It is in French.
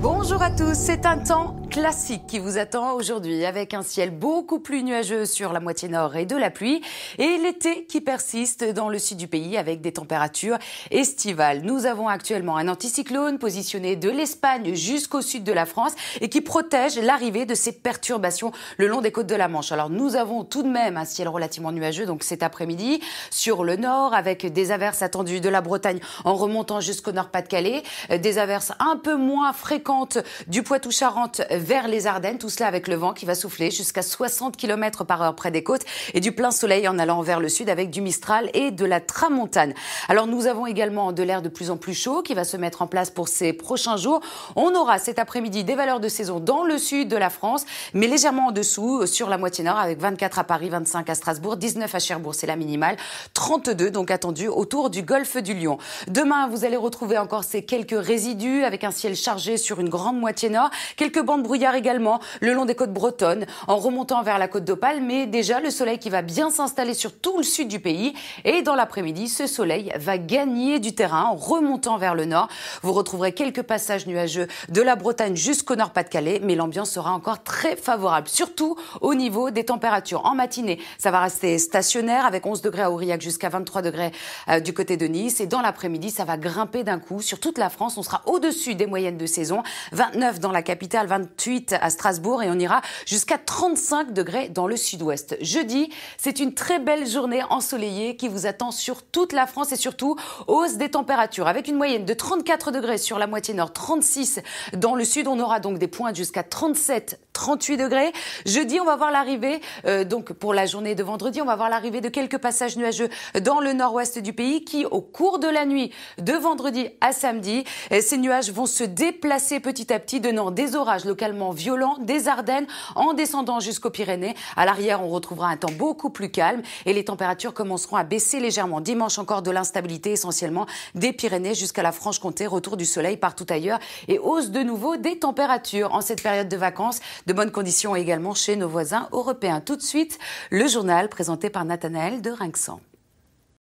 Bonjour à tous, c'est un temps classique qui vous attend aujourd'hui avec un ciel beaucoup plus nuageux sur la moitié nord et de la pluie et l'été qui persiste dans le sud du pays avec des températures estivales. Nous avons actuellement un anticyclone positionné de l'Espagne jusqu'au sud de la France et qui protège l'arrivée de ces perturbations le long des côtes de la Manche. Alors nous avons tout de même un ciel relativement nuageux donc cet après-midi sur le nord avec des averses attendues de la Bretagne en remontant jusqu'au nord Pas-de-Calais, euh, des averses un peu moins fréquentes du Poitou-Charentes vers les Ardennes, tout cela avec le vent qui va souffler jusqu'à 60 km par heure près des côtes et du plein soleil en allant vers le sud avec du Mistral et de la Tramontane. Alors nous avons également de l'air de plus en plus chaud qui va se mettre en place pour ces prochains jours. On aura cet après-midi des valeurs de saison dans le sud de la France, mais légèrement en dessous euh, sur la moitié nord avec 24 à Paris, 25 à Strasbourg, 19 à Cherbourg, c'est la minimale, 32 donc attendu autour du golfe du Lion. Demain, vous allez retrouver encore ces quelques résidus avec un ciel chargé sur une grande moitié nord, quelques bandes brouillard également le long des côtes bretonnes en remontant vers la côte d'Opale, mais déjà le soleil qui va bien s'installer sur tout le sud du pays. Et dans l'après-midi, ce soleil va gagner du terrain en remontant vers le nord. Vous retrouverez quelques passages nuageux de la Bretagne jusqu'au nord-Pas-de-Calais, mais l'ambiance sera encore très favorable, surtout au niveau des températures. En matinée, ça va rester stationnaire avec 11 degrés à Aurillac jusqu'à 23 degrés euh, du côté de Nice. Et dans l'après-midi, ça va grimper d'un coup sur toute la France. On sera au-dessus des moyennes de saison. 29 dans la capitale, 23 à Strasbourg et on ira jusqu'à 35 degrés dans le sud-ouest. Jeudi, c'est une très belle journée ensoleillée qui vous attend sur toute la France et surtout hausse des températures avec une moyenne de 34 degrés sur la moitié nord, 36 dans le sud. On aura donc des points jusqu'à 37 38 degrés. Jeudi, on va voir l'arrivée, euh, donc pour la journée de vendredi, on va voir l'arrivée de quelques passages nuageux dans le nord-ouest du pays qui, au cours de la nuit de vendredi à samedi, euh, ces nuages vont se déplacer petit à petit, donnant des orages localement violents des Ardennes en descendant jusqu'aux Pyrénées. À l'arrière, on retrouvera un temps beaucoup plus calme et les températures commenceront à baisser légèrement. Dimanche encore de l'instabilité essentiellement des Pyrénées jusqu'à la Franche-Comté, retour du soleil partout ailleurs et hausse de nouveau des températures en cette période de vacances de bonnes conditions également chez nos voisins européens. Tout de suite, le journal présenté par Nathanaël de Rinxan.